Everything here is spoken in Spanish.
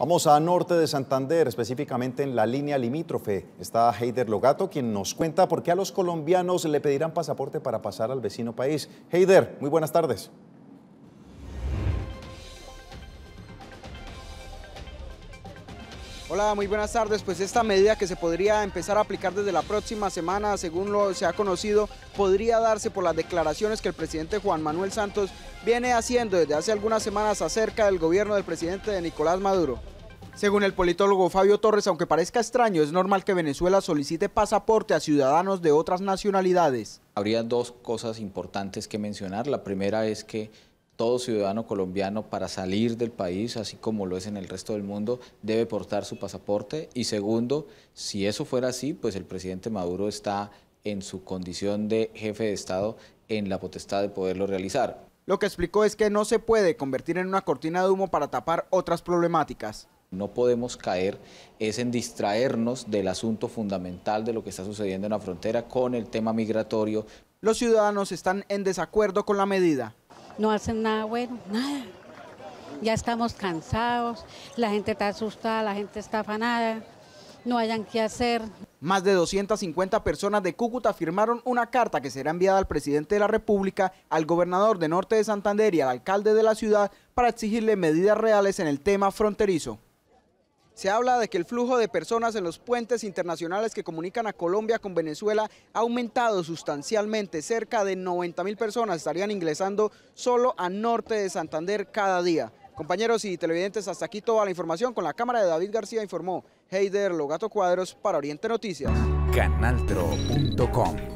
Vamos a norte de Santander, específicamente en la línea limítrofe. Está Heider Logato, quien nos cuenta por qué a los colombianos le pedirán pasaporte para pasar al vecino país. Heider, muy buenas tardes. Hola, muy buenas tardes. Pues esta medida que se podría empezar a aplicar desde la próxima semana, según lo se ha conocido, podría darse por las declaraciones que el presidente Juan Manuel Santos viene haciendo desde hace algunas semanas acerca del gobierno del presidente de Nicolás Maduro. Según el politólogo Fabio Torres, aunque parezca extraño, es normal que Venezuela solicite pasaporte a ciudadanos de otras nacionalidades. Habría dos cosas importantes que mencionar. La primera es que todo ciudadano colombiano para salir del país, así como lo es en el resto del mundo, debe portar su pasaporte. Y segundo, si eso fuera así, pues el presidente Maduro está en su condición de jefe de Estado en la potestad de poderlo realizar. Lo que explicó es que no se puede convertir en una cortina de humo para tapar otras problemáticas. No podemos caer es en distraernos del asunto fundamental de lo que está sucediendo en la frontera con el tema migratorio. Los ciudadanos están en desacuerdo con la medida no hacen nada bueno, nada. Ya estamos cansados, la gente está asustada, la gente está afanada, no hayan qué hacer. Más de 250 personas de Cúcuta firmaron una carta que será enviada al presidente de la República, al gobernador de Norte de Santander y al alcalde de la ciudad para exigirle medidas reales en el tema fronterizo. Se habla de que el flujo de personas en los puentes internacionales que comunican a Colombia con Venezuela ha aumentado sustancialmente. Cerca de 90 mil personas estarían ingresando solo a norte de Santander cada día. Compañeros y televidentes, hasta aquí toda la información. Con la cámara de David García informó Heider Logato Cuadros para Oriente Noticias. Canaltro.com